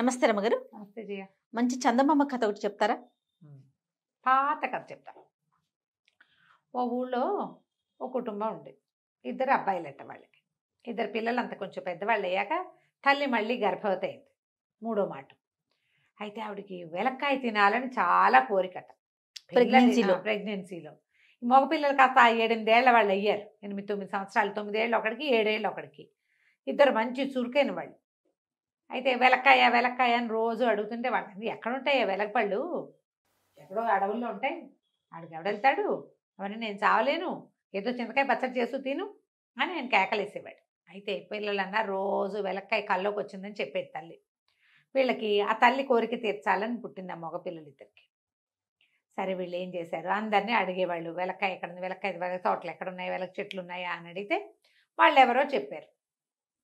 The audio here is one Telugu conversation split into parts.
నమస్తే రమ్మగారు మంచి చందమామ కథ ఒకటి చెప్తారా పాత కథ చెప్తా ఓ ఊళ్ళో ఓ కుటుంబం ఉంది ఇద్దరు అబ్బాయిలట వాళ్ళకి ఇద్దరు పిల్లలు అంత కొంచెం పెద్దవాళ్ళు అయ్యాక తల్లి మళ్ళీ గర్భవతి అయింది మూడో మాట అయితే ఆవిడకి వెలక్కాయ తినాలని చాలా కోరికట ప్రెగ్నెన్సీలో ప్రెగ్నెన్సీలో మగపిల్లలు కాస్త ఏడెనిమిదేళ్ల వాళ్ళు అయ్యారు ఎనిమిది తొమ్మిది సంవత్సరాలు తొమ్మిదేళ్ళు ఒకడికి ఏడేళ్ళు ఒకడికి ఇద్దరు మంచి చురుకైన వాళ్ళు అయితే వెలక్కాయ వెలక్కాయ అని రోజు అడుగుతుంటే వాళ్ళకి ఎక్కడ ఉంటాయా వెలకపళ్ళు ఎక్కడో అడవుల్లో ఉంటాయి ఆడికి ఎవడెళ్తాడు అవన్నీ నేను చావలేను ఏదో చింతకాయ పచ్చడి చేస్తూ తిను అని నేను కేకలేసేవాడు అయితే పిల్లలన్నా రోజు వెలక్కాయ కల్లోకి వచ్చిందని చెప్పేది తల్లి వీళ్ళకి ఆ తల్లి కోరిక తీర్చాలని పుట్టింది ఆ మగపిల్లలిద్దరికి సరే వీళ్ళు ఏం చేశారు అందరినీ అడిగేవాళ్ళు వెలక్కాయ ఎక్కడ ఉంది వెలక్కాయ తోటలు ఎక్కడ ఉన్నాయి వెలక చెట్లు ఉన్నాయా అని అడిగితే వాళ్ళు ఎవరో చెప్పారు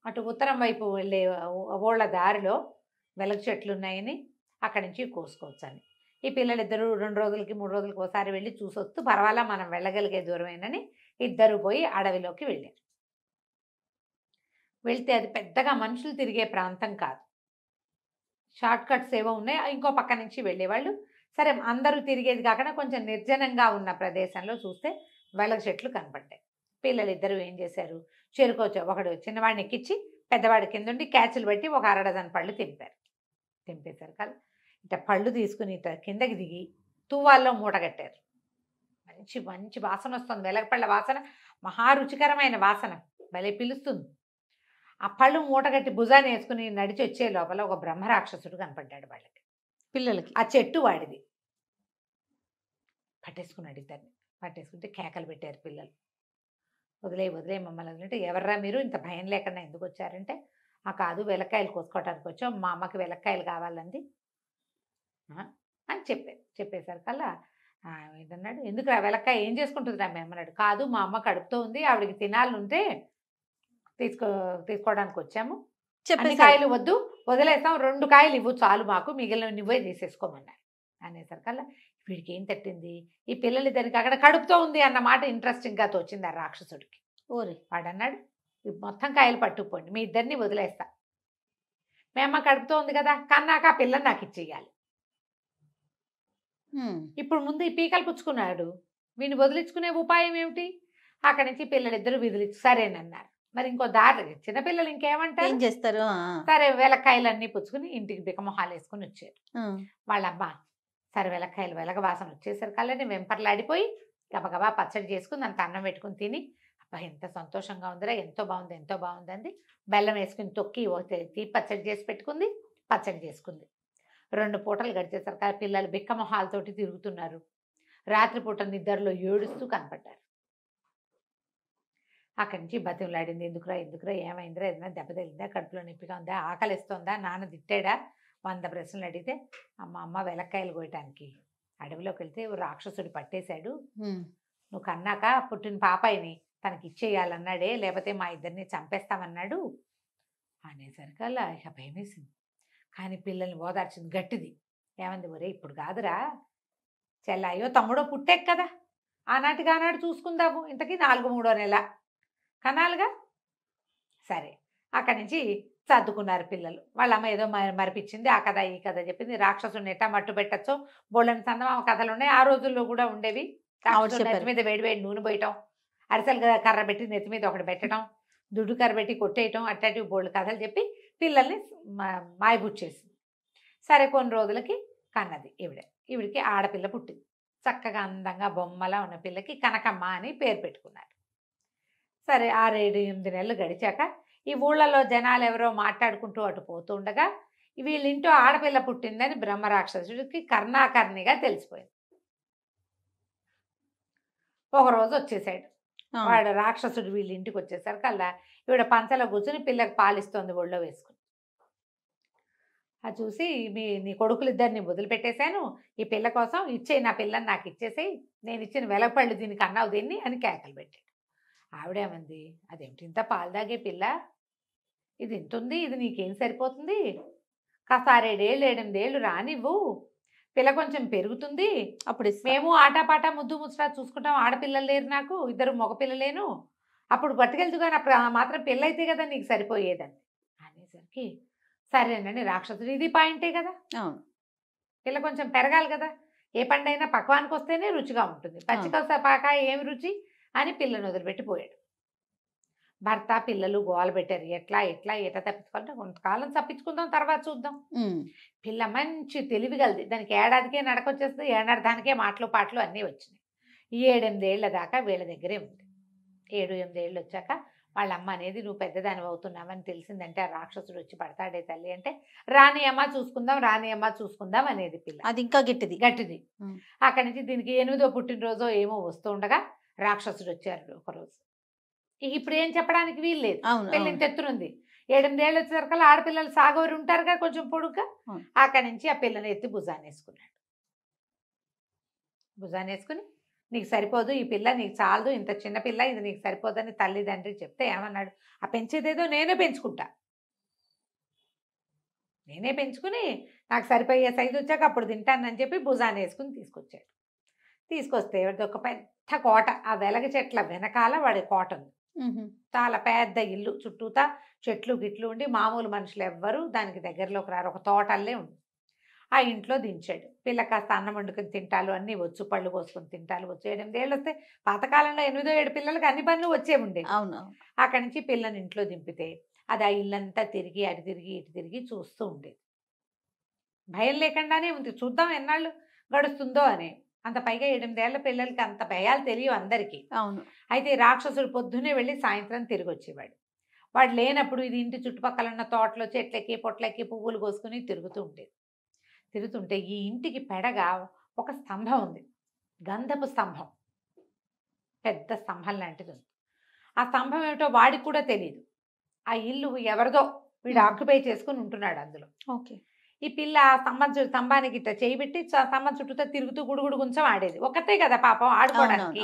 అటు ఉత్తరం వైపు వెళ్ళే ఓళ్ళ దారిలో వెలగ చెట్లు ఉన్నాయని అక్కడి నుంచి కోసుకోవచ్చు అని ఈ పిల్లలిద్దరూ రెండు రోజులకి మూడు రోజులకి ఒకసారి వెళ్ళి చూసొస్తూ పర్వాలా మనం వెళ్ళగలిగే దూరమేనని ఇద్దరు పోయి అడవిలోకి వెళ్ళారు వెళ్తే అది పెద్దగా మనుషులు తిరిగే ప్రాంతం కాదు షార్ట్ కట్స్ ఏవో ఉన్నాయి ఇంకో పక్క నుంచి వెళ్ళేవాళ్ళు సరే అందరూ తిరిగేది కాకుండా కొంచెం నిర్జనంగా ఉన్న ప్రదేశంలో చూస్తే వెలగ చెట్లు కనపడ్డాయి పిల్లలిద్దరూ ఏం చేశారు చేరుకోవచ్చు ఒకడు చిన్నవాడిని ఎక్కించి పెద్దవాడి కింద ఉండి క్యాచ్లు పెట్టి ఒక అరడదని పళ్ళు తింపారు తింపేశారు కదా ఇట పళ్ళు తీసుకుని ఇట కిందకి దిగి తువ్వాల్లో మూటగట్టారు మంచి మంచి వాసన వస్తుంది వెలగపళ్ళ వాసన మహా రుచికరమైన వాసన భలే పిలుస్తుంది ఆ పళ్ళు మూటగట్టి భుజాన్ని వేసుకుని నడిచి వచ్చే లోపల ఒక బ్రహ్మరాక్షసుడు కనపడ్డాడు వాళ్ళకి పిల్లలకి ఆ చెట్టు వాడిది పట్టేసుకుని ఇద్దరిని పట్టేసుకుంటే కేకలు పెట్టారు పిల్లలు వదిలే వదిలే మమ్మల్ని అంటే ఎవర్రా మీరు ఇంత భయం లేకుండా ఎందుకు వచ్చారంటే ఆ కాదు వెలక్కాయలు కోసుకోవటానికి వచ్చాం మా అమ్మకి వెలక్కాయలు కావాలంది అని చెప్పారు చెప్పేసరికల్లా ఏంటన్నాడు ఎందుకు ఆ వెలక్కాయ ఏం చేసుకుంటుంది రా అన్నాడు కాదు మా అమ్మ కడుపుతో ఉంది ఆవిడకి తినాలంటే తీసుకో తీసుకోవడానికి వచ్చాము చెప్పి కాయలు వద్దు వదిలేస్తాం రెండు కాయలు ఇవ్వు చాలు మాకు మిగిలిన నువ్వే తీసేసుకోమన్నాడు అనేసరికల్లా వీడికి ఏం తట్టింది ఈ పిల్లలిద్దరికి అక్కడ కడుపుతో ఉంది అన్న మాట ఇంట్రెస్టింగ్గా తోచింది ఆ రాక్షసుడికి ఓరి వాడన్నాడు మొత్తం కాయలు పట్టుకుపోండి మీ ఇద్దరిని వదిలేస్తా మేమ కడుపుతో ఉంది కదా కన్నాక ఆ పిల్లని నాకు ఇచ్చేయాలి ఇప్పుడు ముందు ఈ పీకలు పుచ్చుకున్నాడు వీని వదిలించుకునే ఉపాయం ఏమిటి అక్కడి నుంచి పిల్లలిద్దరు విదిలించు సరేనన్నారు మరి ఇంకో దారి చిన్నపిల్లలు ఇంకేమంటారు ఏం చేస్తారు సరే అన్ని పుచ్చుకుని ఇంటికి బికమొహాలు వేసుకుని వచ్చారు వాళ్ళమ్మ సరివెలక్కాయలు వెలగ వాసన వచ్చేసరికల్లా వెంపర్లాడిపోయి గబగబా పచ్చడి చేసుకుని దానికి అన్నం పెట్టుకుని తిని అబ్బా ఎంత సంతోషంగా ఉందిరా ఎంతో బాగుంది ఎంతో బాగుందండి బెల్లం వేసుకుని తొక్కి తీ పచ్చడి చేసి పెట్టుకుంది పచ్చడి చేసుకుంది రెండు పూటలు గడిచేసరికి పిల్లలు బిక్కమొహాలతోటి తిరుగుతున్నారు రాత్రిపూట నిద్దరిలో ఏడుస్తూ కనపడ్డారు అక్కడి నుంచి బతిమలాడింది ఎందుకురా ఎందుకురా ఏమైందిరా ఏదైనా దెబ్బ తగిలిందా కడుపులో నొప్పిగా ఉందా ఆకలిస్తుందా నాన్న తిట్టాడా వంద ప్రశ్నలు అడిగితే అమ్మ అమ్మ వెలక్కాయలు కోయటానికి అడవిలోకి వెళ్తే రాక్షసుడు పట్టేశాడు నువ్వు కన్నాక పుట్టిన పాపాయిని తనకి ఇచ్చేయాలన్నాడే లేకపోతే మా ఇద్దరిని చంపేస్తామన్నాడు అనేసరికి అలా ఇక భయమేసింది కానీ పిల్లల్ని ఓదార్చింది గట్టిది ఏమంది ఒరే ఇప్పుడు కాదురా అయ్యో తమ్ముడో పుట్టే కదా ఆనాటికి ఆనాడు చూసుకుందాము ఇంతకీ నాలుగు మూడో నెల కనాలుగా సరే అక్కడి నుంచి సర్దుకున్నారు పిల్లలు వాళ్ళమ్మ ఏదో మరిపించింది ఆ కథ ఈ కథ చెప్పింది రాక్షసుని ఎట్టా మట్టు పెట్టచ్చు బోళ్ళని చందమామ కథలు ఉన్నాయి ఆ రోజుల్లో కూడా ఉండేవి నెత్తి మీద వేడి వేడి నూనె పోయటం అరిసెలు కర్ర పెట్టి నెత్తి మీద ఒకటి పెట్టడం దుడ్డు కర్ర పెట్టి కొట్టేయటం అట్లాంటివి బోళ్ళు కథలు చెప్పి పిల్లల్ని మాయబుచ్చేసింది సరే కొన్ని రోజులకి కన్నది ఈవిడ ఈవిడికి ఆడపిల్ల పుట్టింది చక్కగా అందంగా బొమ్మలా ఉన్న పిల్లకి కనకమ్మ అని పేరు పెట్టుకున్నారు సరే ఆరేడు ఎనిమిది నెలలు గడిచాక ఈ ఊళ్ళలో జనాలు ఎవరో మాట్లాడుకుంటూ అటు పోతూ ఉండగా వీళ్ళింటో ఆడపిల్ల పుట్టిందని బ్రహ్మరాక్షసుడికి కర్ణాకర్ణిగా తెలిసిపోయింది ఒకరోజు వచ్చేసాడు వాడు రాక్షసుడు వీళ్ళ ఇంటికి వచ్చేసరికి అలా ఈవిడ పంచలో కూర్చుని పిల్లకి పాలిస్తోంది ఒళ్ళో వేసుకుని అది చూసి మీ నీ కొడుకులు ఇద్దరిని వదిలిపెట్టేశాను ఈ పిల్ల కోసం ఇచ్చేయి నా పిల్లని నాకు ఇచ్చేసేయి నేను ఇచ్చిన వెలపళ్ళు దీనికి అన్నావు దీన్ని అని కేకలు పెట్టాడు ఆవిడేమంది అదేమిటి ఇంత పాలు తాగే పిల్ల ఇది ఇంత ఉంది ఇది నీకేం సరిపోతుంది కాస్త ఆరేడేళ్ళు ఏడెనిమిదేళ్ళు రానివ్వు పిల్ల కొంచెం పెరుగుతుంది అప్పుడు మేము ఆటపాట ముద్దు ముచ్చట చూసుకుంటాం ఆడపిల్లలు లేరు నాకు ఇద్దరు మగపిల్లలేను అప్పుడు పట్టుకెళ్తూ కానీ అప్పుడు మాత్రం పిల్ల అయితే కదా నీకు సరిపోయేదండి అనేసరికి సరేనండి రాక్షసుడు ఇది పాయింటే కదా పిల్ల కొంచెం పెరగాలి కదా ఏ పండైనా పక్వానికి వస్తేనే రుచిగా ఉంటుంది పచ్చికొస్త పాక ఏం రుచి అని పిల్లను వదిలిపెట్టిపోయాడు భర్త పిల్లలు గోల పెట్టారు ఎట్లా ఎట్లా ఎట్లా తప్పించుకోవాలంటే కొంతకాలం తప్పించుకుందాం తర్వాత చూద్దాం పిల్ల మంచి తెలివి కలిది దానికి ఏడాదికే నడక వచ్చేస్తుంది ఏడాది దానికే మాటలు పాటలు అన్నీ వచ్చినాయి ఏడెనిమిదేళ్ల దాకా వీళ్ళ దగ్గరే ఉంది ఏడు ఎనిమిదేళ్ళు వచ్చాక వాళ్ళ అమ్మ అనేది నువ్వు పెద్దదాని అవుతున్నావని తెలిసిందంటే ఆ రాక్షసుడు వచ్చి పడతాడే తల్లి అంటే రాని అమ్మ చూసుకుందాం రాని అమ్మ చూసుకుందాం అనేది పిల్ల అది ఇంకా గట్టిది గట్టిది అక్కడి నుంచి దీనికి ఎనిమిదో పుట్టినరోజో ఏమో వస్తూ ఉండగా రాక్షసుడు వచ్చారు ఒకరోజు ఇక ఇప్పుడు ఏం చెప్పడానికి వీలు లేదు పెళ్లి తెత్తురుంది ఏడెనిమిదేళ్ళు వచ్చేసరికల్లా ఆడపిల్లలు సాగవరు ఉంటారు కదా కొంచెం పొడుగ్గా అక్కడి నుంచి ఆ పిల్లని ఎత్తి భుజాన్ని వేసుకున్నాడు భుజాన్ని వేసుకుని నీకు సరిపోదు ఈ పిల్ల నీకు చాలదు ఇంత చిన్న పిల్ల ఇది నీకు సరిపోదని తల్లిదండ్రి చెప్తే ఏమన్నాడు ఆ పెంచేదేదో నేనే పెంచుకుంటా నేనే పెంచుకుని నాకు సరిపోయే సైజు వచ్చాక అప్పుడు తింటానని చెప్పి భుజాన్ని వేసుకుని తీసుకొచ్చాడు తీసుకొస్తే ఒక పెద్ద కోట ఆ వెలగ చెట్ల వెనకాల వాడి కోట ఉంది చాలా పెద్ద ఇల్లు చుట్టూతా చెట్లు గిట్లు ఉండి మామూలు మనుషులు ఎవ్వరు దానికి దగ్గరలోకి రారు ఒక తోటల్లే ఉంది ఆ ఇంట్లో దించాడు పిల్ల కాస్త అన్నం వండుకొని తింటాలు అన్నీ వచ్చు పళ్ళు పోసుకొని తింటాలు వచ్చు ఎనిమిది ఏళ్ళు వస్తే పాతకాలంలో ఎనిమిదో ఏడు పిల్లలకి అన్ని పనులు వచ్చే ఉండే అవును అక్కడి నుంచి పిల్లని ఇంట్లో దింపితే అది ఆ ఇల్లంతా తిరిగి అటు తిరిగి ఇటు తిరిగి చూస్తూ ఉండేది భయం లేకుండానే ఉంది చూద్దాం ఎన్నాళ్ళు గడుస్తుందో అని అంత పైగా ఎనిమిదేళ్ల పిల్లలకి అంత భయాలు తెలియవు అందరికీ అవును అయితే రాక్షసుడు పొద్దునే వెళ్ళి సాయంత్రం తిరిగి వచ్చేవాడు వాడు లేనప్పుడు ఇది ఇంటి చుట్టుపక్కల ఉన్న తోటలో చెట్లకి పొట్లకి పువ్వులు కోసుకుని తిరుగుతూ ఉండేది తిరుగుతుంటే ఈ ఇంటికి పెడగా ఒక స్తంభం ఉంది గంధపు స్తంభం పెద్ద స్తంభం లాంటిది ఉంది ఆ స్తంభం ఏమిటో వాడికి కూడా తెలియదు ఆ ఇల్లు ఎవరిదో వీడు ఆక్యుపై చేసుకుని ఉంటున్నాడు అందులో ఓకే ఈ పిల్ల స్తంభం స్తంభానికి ఇట్లా చేయిబెట్టి స్తంభం చుట్టూతో తిరుగుతూ గుడుగుడు గుంచం ఆడేది ఒకటే కదా పాపం ఆడుకోవడానికి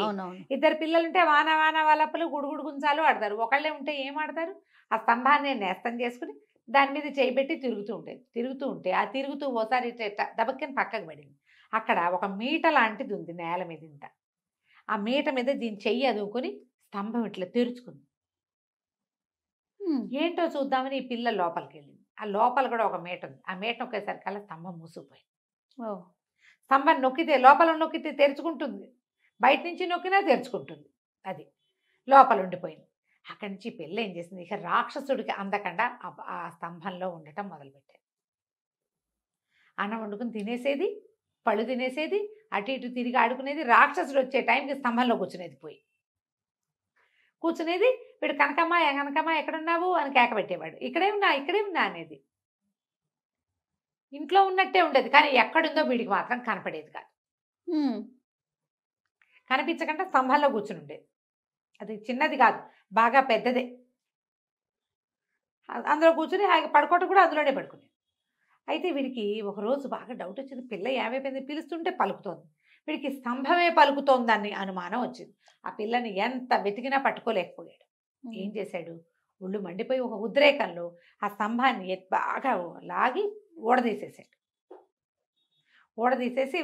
ఇద్దరు పిల్లలుంటే వాన వాన వాళ్ళప్పులు గుడుగుడు గుంచాలు ఆడతారు ఒకళ్ళే ఉంటే ఏం ఆడతారు ఆ స్తంభాన్ని నేస్తం చేసుకుని దాని మీద చేయిబెట్టి తిరుగుతూ ఉండేది తిరుగుతూ ఉంటే ఆ తిరుగుతూ ఓసారి ఇట్లా దబక్కిన పక్కకు పడింది అక్కడ ఒక మీట లాంటిది ఉంది నేల మీద ఇంత ఆ మీట మీద దీన్ని చెయ్యి అదుకుని స్తంభం ఇట్లా తెరుచుకుంది ఏంటో చూద్దామని ఈ పిల్ల లోపలికి వెళ్ళింది ఆ లోపల కూడా ఒక మేట ఉంది ఆ మేట ఒకేసారి కల స్తంభం మూసుకుపోయింది స్తంభం నొక్కితే లోపల నొక్కితే తెరుచుకుంటుంది బయట నుంచి నొక్కినా తెరుచుకుంటుంది అది లోపల ఉండిపోయింది అక్కడి నుంచి పెళ్ళి ఏం చేసింది ఇక రాక్షసుడికి అందకుండా ఆ స్తంభంలో ఉండటం మొదలుపెట్టాడు అన్నం వండుకుని తినేసేది పళ్ళు తినేసేది అటు ఇటు తిరిగి ఆడుకునేది రాక్షసుడు వచ్చే టైంకి స్తంభంలో కూర్చునేది పోయి కూర్చునేది వీడు కనకమ్మ కనకమ్మ ఎక్కడున్నావు అని కేక పెట్టేవాడు ఇక్కడే ఉన్నా ఇక్కడే ఉన్నా అనేది ఇంట్లో ఉన్నట్టే ఉండేది కానీ ఎక్కడుందో వీడికి మాత్రం కనపడేది కాదు కనిపించకుండా స్తంభాల్లో కూర్చుని ఉండేది అది చిన్నది కాదు బాగా పెద్దదే అందులో కూర్చుని పడుకోవటం కూడా అందులోనే పడుకునేది అయితే వీడికి ఒకరోజు బాగా డౌట్ వచ్చింది పిల్ల ఏమైపోయింది పిలుస్తుంటే పలుకుతోంది వీడికి స్తంభమే పలుకుతోందని అనుమానం వచ్చింది ఆ పిల్లని ఎంత వెతికినా పట్టుకోలేకపోయాడు ఏం చేశాడు ఒళ్ళు మండిపోయి ఒక ఉద్రేకంలో ఆ స్తంభాన్ని బాగా లాగి ఓడదీసేసాడు ఓడదీసేసి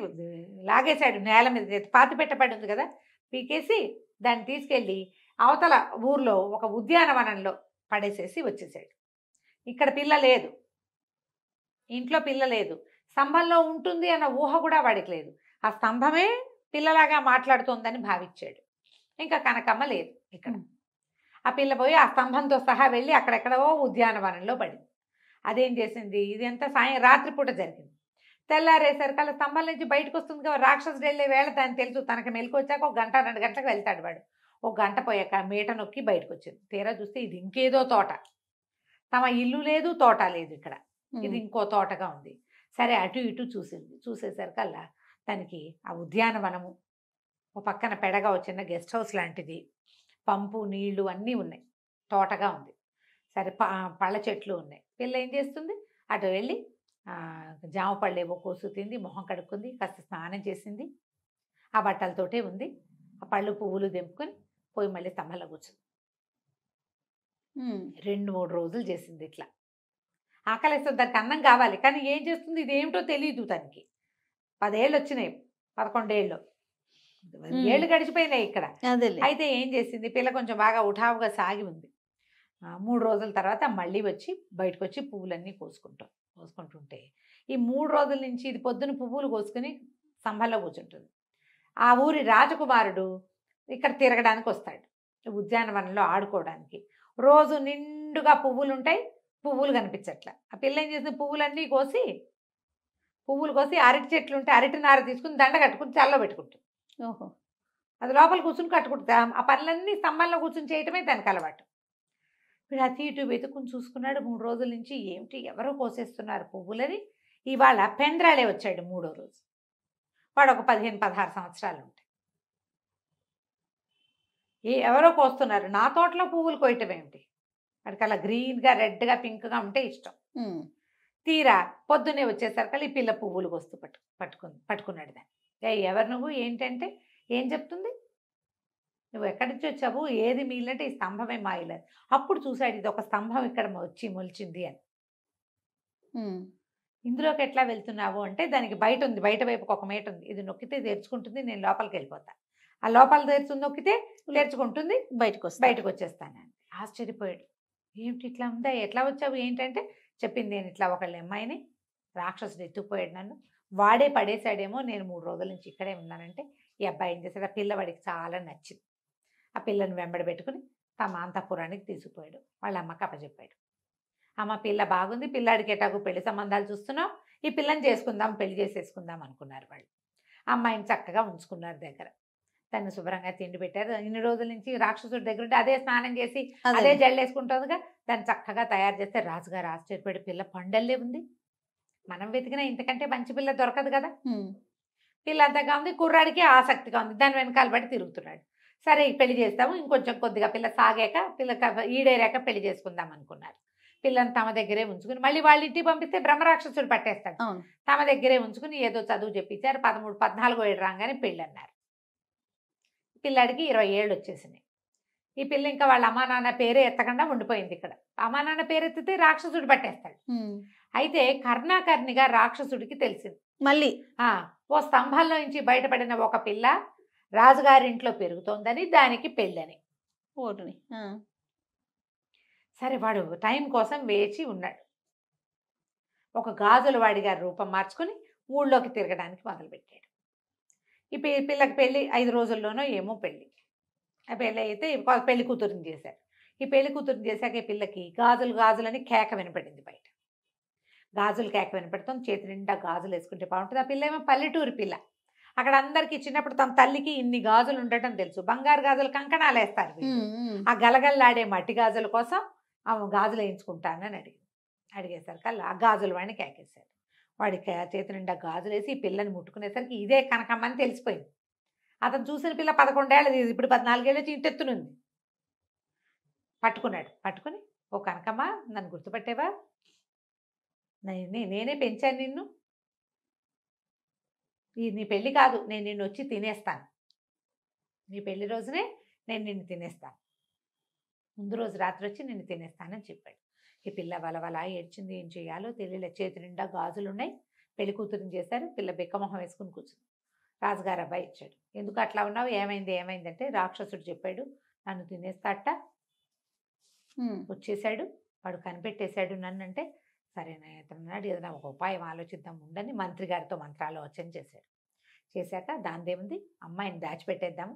లాగేశాడు నేల మీద పాతి పెట్టబడి ఉంది కదా పీకేసి దాన్ని తీసుకెళ్ళి అవతల ఊర్లో ఒక ఉద్యానవనంలో పడేసేసి వచ్చేసాడు ఇక్కడ పిల్ల లేదు ఇంట్లో పిల్ల లేదు స్తంభంలో ఉంటుంది అన్న ఊహ కూడా వాడికి లేదు ఆ స్తంభమే పిల్లలాగా మాట్లాడుతోందని భావించాడు ఇంకా కనకమ్మ లేదు ఇక్కడ ఆ పిల్ల పోయి ఆ స్తంభంతో సహా వెళ్ళి అక్కడెక్కడో ఉద్యానవనంలో పడింది అదేం చేసింది ఇది అంతా సాయం రాత్రిపూట జరిగింది తెల్లారేసరికల్లా స్తంభం నుంచి బయటకు వస్తుంది కదా రాక్షసుడు వెళ్ళే వేళ దాన్ని తెలుసు తనకి మెలకు వచ్చాక ఒక గంట రెండు గంటలకు వెళ్తాడు వాడు ఒక గంట పోయాక మీట నొక్కి బయటకు వచ్చింది తీరా చూస్తే ఇది ఇంకేదో తోట తమ ఇల్లు లేదు తోట లేదు ఇక్కడ ఇది ఇంకో తోటగా ఉంది సరే అటు ఇటు చూసింది చూసేసరికల్లా తనకి ఆ ఉద్యానవనము ఒక పక్కన పెడగా వచ్చిన గెస్ట్ హౌస్ లాంటిది పంపు నీళ్లు అన్నీ ఉన్నాయి తోటగా ఉంది సరే పళ్ళ చెట్లు ఉన్నాయి పిల్ల ఏం చేస్తుంది అటు వెళ్ళి జామ పళ్ళు ఏవో కోసు తింది మొహం కడుక్కుంది కాస్త స్నానం చేసింది ఆ బట్టలతోటే ఉంది ఆ పళ్ళు పువ్వులు దింపుకొని పోయి మళ్ళీ స్తంభంలో కూర్చుంది రెండు మూడు రోజులు చేసింది ఇట్లా ఆకలిస్తుంది దానికి అన్నం కావాలి కానీ ఏం చేస్తుంది ఇదేమిటో తెలియదు తనకి పదేళ్ళు వచ్చినాయి పదకొండేళ్ళు ఏళ్ళు గడిచిపోయినాయి ఇక్కడ అయితే ఏం చేసింది పిల్ల కొంచెం బాగా ఉఠావుగా సాగి ఉంది మూడు రోజుల తర్వాత మళ్ళీ వచ్చి బయటకు వచ్చి పువ్వులన్నీ కోసుకుంటాం కోసుకుంటుంటే ఈ మూడు రోజుల నుంచి ఇది పొద్దున పువ్వులు కోసుకుని సంభల్లో కూర్చుంటుంది ఆ ఊరి రాజకుమారుడు ఇక్కడ తిరగడానికి వస్తాడు ఉద్యానవనంలో ఆడుకోవడానికి రోజు నిండుగా పువ్వులు ఉంటాయి పువ్వులు కనిపించట్ల ఆ పిల్ల ఏం చేసిన పువ్వులన్నీ కోసి పువ్వులు కోసి అరటి చెట్లు ఉంటే అరటి నార తీసుకుని దండ కట్టుకుని చల్ల పెట్టుకుంటుంది ఓహో అది లోపల కూర్చుని కట్టుకుంటా ఆ పనులన్నీ స్తంభాల్లో కూర్చుని చేయటమే దానికి అలవాటు ఇప్పుడు అతి ఇటు వెతుకుని చూసుకున్నాడు మూడు రోజుల నుంచి ఏమిటి ఎవరో కోసేస్తున్నారు పువ్వులని ఇవాళ పెంద్రాలే వచ్చాడు మూడో రోజు వాడు ఒక పదిహేను పదహారు సంవత్సరాలు ఉంటాయి ఏ ఎవరో కోస్తున్నారు నా తోటలో పువ్వులు కోయటం ఏమిటి వాడికి అలా గ్రీన్గా రెడ్గా పింక్గా ఉంటే ఇష్టం తీరా పొద్దునే వచ్చేసరికి ఈ పిల్ల పువ్వులు కోస్తూ పట్టు పట్టుకుని పట్టుకున్నాడు దాన్ని ఎవరు నువ్వు ఏంటంటే ఏం చెప్తుంది నువ్వు ఎక్కడి నుంచి వచ్చావు ఏది మిగిలినట్టే ఈ స్తంభమే మాయలేదు అప్పుడు చూసాడు ఇది ఒక స్తంభం ఇక్కడ వచ్చి మొలిచింది అని ఇందులోకి ఎట్లా వెళ్తున్నావు అంటే దానికి బయట ఉంది బయట వైపుకి ఒక మేట ఉంది ఇది నొక్కితే తెరుచుకుంటుంది నేను లోపలికి వెళ్ళిపోతాను ఆ లోపల తెరుచు నొక్కితే తెరుచుకుంటుంది బయటకు వస్తా బయటకు వచ్చేస్తాను ఆశ్చర్యపోయాడు ఏమిటి ఇట్లా ఉందా ఎట్లా వచ్చావు ఏంటంటే చెప్పింది నేను ఇట్లా ఒకళ్ళ అమ్మాయిని రాక్షసుడు ఎత్తుకుపోయాడు నన్ను వాడే పడేసాడేమో నేను మూడు రోజుల నుంచి ఇక్కడే ఉన్నానంటే ఈ అబ్బాయి ఏం చేశాడు ఆ పిల్లవాడికి చాలా నచ్చింది ఆ పిల్లని వెంబడి పెట్టుకుని తమ అంతఃపురానికి తీసుకుపోయాడు వాళ్ళ అమ్మకి అప్పచెప్పాడు అమ్మ పిల్ల బాగుంది పిల్లాడికి ఎటాకు పెళ్లి సంబంధాలు చూస్తున్నాం ఈ పిల్లని చేసుకుందాం పెళ్లి చేసేసుకుందాం అనుకున్నారు వాళ్ళు అమ్మాయిని చక్కగా ఉంచుకున్నారు దగ్గర తను శుభ్రంగా తిండి పెట్టారు ఇన్ని రోజుల నుంచి రాక్షసుడి దగ్గర ఉంటే అదే స్నానం చేసి అదే జల్లేసుకుంటుందిగా దాన్ని చక్కగా తయారు చేస్తే రాజుగారు ఆశ్చర్యపడి పిల్ల పండల్లే ఉంది మనం వెతికిన ఇంతకంటే మంచి పిల్ల దొరకదు కదా పిల్ల అంతగా ఉంది కుర్రాడికి ఆసక్తిగా ఉంది దాని వెనకాల బట్టి తిరుగుతున్నాడు సరే పెళ్లి చేస్తాము ఇంకొంచెం కొద్దిగా పిల్ల సాగాక పిల్ల ఈడేరాక పెళ్లి చేసుకుందాం అనుకున్నారు పిల్లని తమ దగ్గరే ఉంచుకుని మళ్ళీ వాళ్ళ ఇంటికి పంపిస్తే బ్రహ్మరాక్షసుడు పట్టేస్తాడు తమ దగ్గరే ఉంచుకుని ఏదో చదువు చెప్పించారు పదమూడు పద్నాలుగో ఏడు రాగానే పెళ్ళి అన్నారు పిల్లాడికి ఇరవై ఏళ్ళు వచ్చేసినాయి ఈ పిల్ల ఇంకా వాళ్ళ అమ్మా నాన్న పేరే ఎత్తకుండా ఉండిపోయింది ఇక్కడ అమ్మా నాన్న పేరు ఎత్తితే రాక్షసుడు పట్టేస్తాడు అయితే కర్ణాకర్ణిగా రాక్షసుడికి తెలిసింది మళ్ళీ ఓ స్తంభాల్లో నుంచి బయటపడిన ఒక పిల్ల రాజుగారింట్లో పెరుగుతోందని దానికి పెళ్ళని ఓటుని సరే వాడు టైం కోసం వేచి ఉన్నాడు ఒక గాజుల వాడిగా రూపం మార్చుకుని ఊళ్ళోకి తిరగడానికి మొదలుపెట్టాడు ఈ పిల్లకి పెళ్ళి ఐదు రోజుల్లోనో ఏమో పెళ్ళి ఆ పెళ్ళి అయితే పెళ్లి కూతురుని చేశారు ఈ పెళ్లి కూతురుని చేశాక ఈ పిల్లకి గాజులు గాజులని కేక వినపడింది బయట గాజులు కేక వినపెడతాం చేతి నిండా గాజులు వేసుకుంటే బాగుంటుంది ఆ పిల్ల ఏమో పల్లెటూరు పిల్ల అక్కడ అందరికి చిన్నప్పుడు తమ తల్లికి ఇన్ని గాజులు ఉండటం తెలుసు బంగారు గాజులు కంకణాలు వేస్తారు ఆ గలగల్లాడే మట్టి గాజుల కోసం ఆమె గాజులు వేయించుకుంటానని అడిగి అలా ఆ గాజులు వాడిని కేకేశారు వాడి చేతి నిండా గాజులు వేసి ఈ పిల్లని ముట్టుకునేసరికి ఇదే కనకమ్మని తెలిసిపోయింది అతను చూసిన పిల్ల పదకొండేళ్ళది ఇప్పుడు పద్నాలుగేళ్ళు చీటెత్తునుంది పట్టుకున్నాడు పట్టుకుని ఓ కనకమ్మ నన్ను గుర్తుపట్టేవా నేనే నేనే పెంచాను నిన్ను ఇది నీ పెళ్ళి కాదు నేను నిన్ను వచ్చి తినేస్తాను నీ పెళ్లి రోజునే నేను నిన్ను తినేస్తాను ముందు రోజు రాత్రి వచ్చి నిన్ను తినేస్తానని చెప్పాడు ఈ పిల్ల వలవల ఏడ్చింది ఏం చేయాలో తెలియలే చేతి నిండా గాజులు ఉన్నాయి పెళ్లి కూతురిని చేశారు పిల్ల బిక్కమొహం వేసుకుని కూర్చుంది రాజుగారు అబ్బాయి ఇచ్చాడు ఎందుకు అట్లా ఉన్నావు ఏమైంది ఏమైందంటే రాక్షసుడు చెప్పాడు నన్ను తినేస్తాట వచ్చేసాడు వాడు కనిపెట్టేశాడు నన్ను అంటే సరేనా తమిళనాడు ఏదైనా ఒక ఉపాయం ఆలోచిద్దాం ఉండని మంత్రి గారితో మంత్రాలోచన చేశాడు చేశాక దాని దేవుంది అమ్మాయిని దాచిపెట్టేద్దాము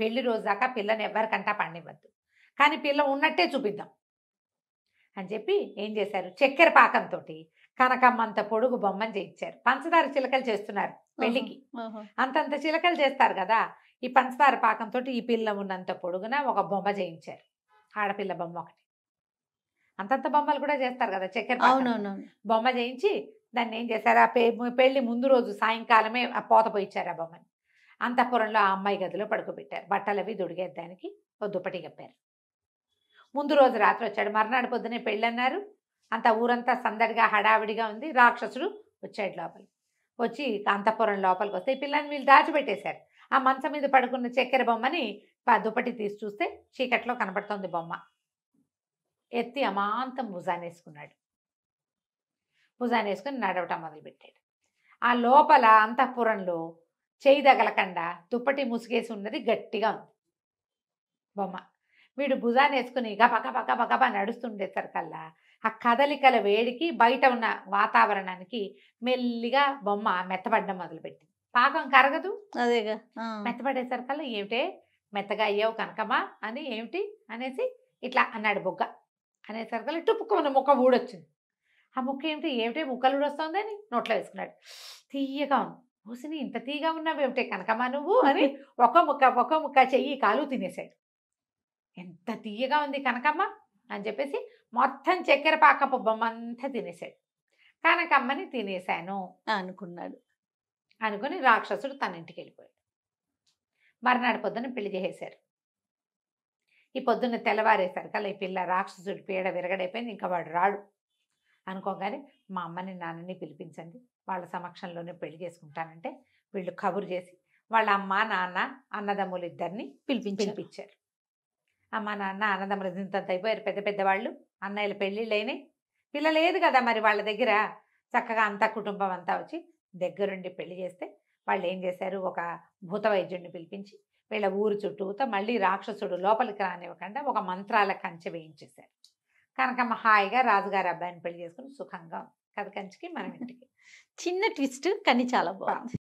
పెళ్లి రోజు దాకా పిల్లని ఎవరికంటా పండివ్వద్దు కానీ పిల్ల ఉన్నట్టే చూపిద్దాం అని చెప్పి ఏం చేశారు చక్కెర పాకంతో కనకమ్మంత పొడుగు బొమ్మని చేయించారు పంచదార చిలకలు చేస్తున్నారు పెళ్లికి అంతంత చిలకలు చేస్తారు కదా ఈ పంచదార పాకంతో ఈ పిల్ల ఉన్నంత పొడుగున ఒక బొమ్మ చేయించారు ఆడపిల్ల బొమ్మ ఒకటి అంతంత బొమ్మలు కూడా చేస్తారు కదా చక్కెర అవునవును బొమ్మ చేయించి దాన్ని ఏం చేశారు ఆ పెళ్లి ముందు రోజు సాయంకాలమే ఆ పోత పోయిచ్చారు ఆ బొమ్మని అంతఃపురంలో ఆ అమ్మాయి గదిలో పడుకోబెట్టారు బట్టలు అవి దుడిగేద్దానికి ఒక దుప్పటి కప్పారు ముందు రోజు రాత్రి వచ్చాడు మర్నాడు పొద్దునే పెళ్ళన్నారు అంత ఊరంతా సందడిగా హడావిడిగా ఉంది రాక్షసుడు వచ్చాడు లోపలి వచ్చి అంతఃపురం లోపలికి వస్తే ఈ పిల్లని వీళ్ళు దాచిపెట్టేశారు ఆ మంచం మీద పడుకున్న చక్కెర బొమ్మని దుప్పటి తీసి చూస్తే చీకట్లో కనపడుతుంది బొమ్మ ఎత్తి అమాంతం భుజాన్ని వేసుకుని నడవటం మొదలుపెట్టాడు ఆ లోపల అంతఃపురంలో చేయి తగలకుండా దుప్పటి ముసుగేసి ఉన్నది గట్టిగా ఉంది బొమ్మ వీడు భుజాన్ని వేసుకుని గబగబ నడుస్తుండే నడుస్తుండేసరికల్లా ఆ కదలికల వేడికి బయట ఉన్న వాతావరణానికి మెల్లిగా బొమ్మ మెత్తబడ్డం మొదలుపెట్టింది పాకం కరగదు అదేగా మెత్తబడేసరికల్లా ఏమిటే మెత్తగా అయ్యావు కనకమా అని ఏమిటి అనేసి ఇట్లా అన్నాడు బొగ్గ అనేసరికి టుప్పుకున్న ముక్క ఊడొచ్చింది ఆ ముక్క ఏమిటి ఏమిటి ముక్కలు ఊడొస్తుంది అని నోట్లో వేసుకున్నాడు తీయగా ఉంది మూసిని ఇంత తీగా ఉన్నావు ఏమిటి కనకమా నువ్వు అని ఒక ముక్క ఒక ముక్క చెయ్యి కాలు తినేశాడు ఎంత తీయగా ఉంది కనకమ్మ అని చెప్పేసి మొత్తం చక్కెర పాకపు బొమ్మ అంతా తినేశాడు కనకమ్మని తినేశాను అనుకున్నాడు అనుకుని రాక్షసుడు తన ఇంటికి వెళ్ళిపోయాడు మర్నాడు పొద్దున పెళ్లి చేసేశారు ఈ పొద్దున్న కదా ఈ పిల్ల రాక్షసుడి పీడ విరగడైపోయింది ఇంకా వాడు రాడు అనుకోగానే మా అమ్మని నాన్నని పిలిపించండి వాళ్ళ సమక్షంలోనే పెళ్లి చేసుకుంటానంటే వీళ్ళు కబురు చేసి వాళ్ళ అమ్మ నాన్న అన్నదమ్ములు ఇద్దరిని పిలిపించి పిలిపించారు అమ్మ నాన్న అన్నదమ్ములు ఇంతంత అయిపోయారు పెద్ద పెద్దవాళ్ళు అన్నయ్యల పెళ్ళిళ్ళు పిల్ల లేదు కదా మరి వాళ్ళ దగ్గర చక్కగా అంతా కుటుంబం అంతా వచ్చి దగ్గరుండి పెళ్లి చేస్తే వాళ్ళు ఏం చేశారు ఒక భూత వైద్యుడిని పిలిపించి వీళ్ళ ఊరు చుట్టూతో మళ్ళీ రాక్షసుడు లోపలికి రానివ్వకుండా ఒక మంత్రాల కంచె వేయించేశారు కనకమ్మ హాయిగా రాజుగారి అబ్బాయిని పెళ్లి చేసుకుని సుఖంగా కథ కంచికి మనం ఇంటికి చిన్న ట్విస్ట్ కానీ చాలా బాగుంది